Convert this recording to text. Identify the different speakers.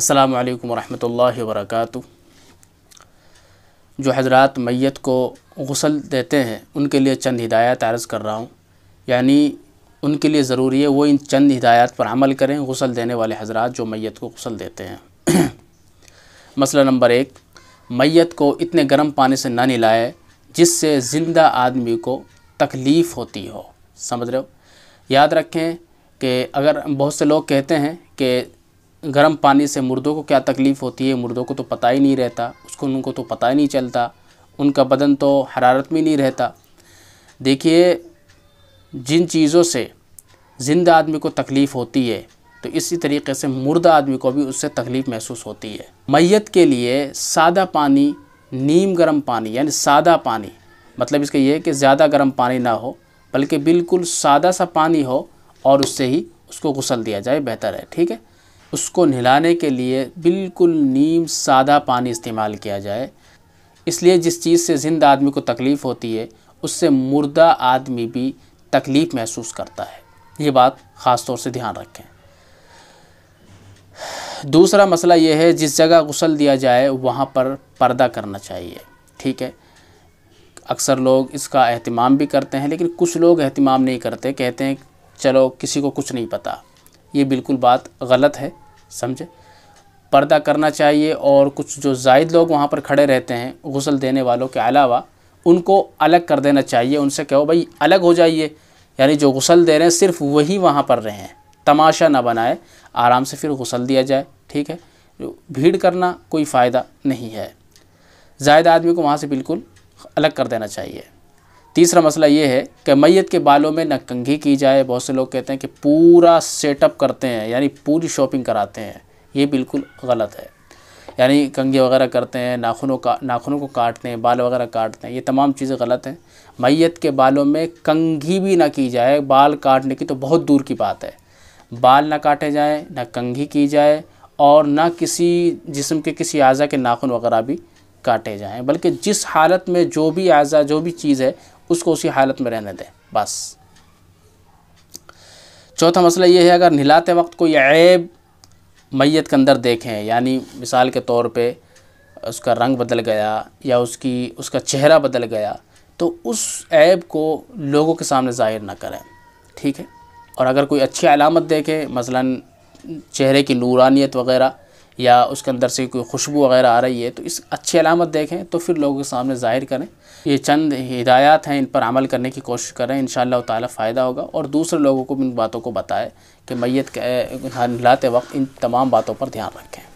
Speaker 1: अस्सलाम वालेकुम रहमतुल्लाहि वरकू जो हजरात मैत को गसल देते हैं उनके लिए चंद हिदायत आरज़ कर रहा हूँ यानी उनके लिए ज़रूरी है वो इन चंद हिदायत पर अमल करें गसल देने वाले हजरात जो मैत को गसल देते हैं मसला नंबर एक मैत को इतने गर्म पानी से ना नहलाए जिससे ज़िंदा आदमी को तकलीफ़ होती हो समझ रहे हो याद रखें कि अगर बहुत से लोग कहते हैं कि गर्म पानी से मुर्दों को क्या तकलीफ़ होती है मुर्दों को तो पता ही नहीं रहता उसको उनको तो पता ही नहीं चलता उनका बदन तो हरारत में नहीं रहता देखिए जिन चीज़ों से ज़िंदा आदमी को तकलीफ़ होती है तो इसी तरीके से मुर्दा आदमी को भी उससे तकलीफ़ महसूस होती है मैत के लिए सादा पानी नीम गर्म पानी यानी सादा पानी मतलब इसका यह है कि ज़्यादा गर्म पानी ना हो बल्कि बिल्कुल सादा सा पानी हो और उससे ही उसको गुसल दिया जाए बेहतर है ठीक है उसको नहलाने के लिए बिल्कुल नीम सादा पानी इस्तेमाल किया जाए इसलिए जिस चीज़ से ज़िंदा आदमी को तकलीफ़ होती है उससे मुर्दा आदमी भी तकलीफ़ महसूस करता है ये बात ख़ास तौर से ध्यान रखें दूसरा मसला ये है जिस जगह गुसल दिया जाए वहाँ पर पर्दा करना चाहिए ठीक है अक्सर लोग इसका अहतमाम भी करते हैं लेकिन कुछ लोग अहतमाम नहीं करते कहते हैं चलो किसी को कुछ नहीं पता ये बिल्कुल बात गलत है समझे पर्दा करना चाहिए और कुछ जो जायद लोग वहाँ पर खड़े रहते हैं गसल देने वालों के अलावा उनको अलग कर देना चाहिए उनसे कहो भाई अलग हो जाइए यानी जो गसल दे रहे हैं सिर्फ वही वहाँ पर रहें तमाशा ना बनाए आराम से फिर गसल दिया जाए ठीक है भीड़ करना कोई फ़ायदा नहीं है जायद आदमी को वहाँ से बिल्कुल अलग कर देना चाहिए तीसरा मसला ये है कि मैत के बालों में नकंघी की जाए बहुत से लोग कहते हैं कि पूरा सेटअप करते हैं यानी पूरी शॉपिंग कराते हैं ये बिल्कुल गलत है यानी कंघे वगैरह करते हैं नाखूनों का नाखूनों को काटते हैं बाल वगैरह काटते हैं ये तमाम चीज़ें गलत हैं मैत के बालों में कंघी भी ना की जाए बाल काटने की तो बहुत दूर की बात है बाल ना काटे जाएँ ना कंघी की जाए और ना किसी जिसम के किसी अज़ा के नाखून वगैरह भी काटे जाएँ बल्कि जिस हालत में जो भी अज़ा जो भी चीज़ है उसको उसी हालत में रहने दें बस चौथा मसला ये है अगर नहलाते वक्त कोई ऐब मैत के अंदर देखें यानी मिसाल के तौर पे उसका रंग बदल गया या उसकी उसका चेहरा बदल गया तो उस ऐब को लोगों के सामने ज़ाहिर ना करें ठीक है और अगर कोई अच्छी अलामत देखें मसलन चेहरे की नूरानियत वगैरह या उसके अंदर से कोई खुशबू वगैरह आ रही है तो इस अच्छी अलामत देखें तो फिर लोगों के सामने ज़ाहिर करें ये चंद हिदायत हैं इन पर अमल करने की कोशिश करें इन ताला फ़ायदा होगा और दूसरे लोगों को भी इन बातों को बताएं कि मैत लाते वक्त इन तमाम बातों पर ध्यान रखें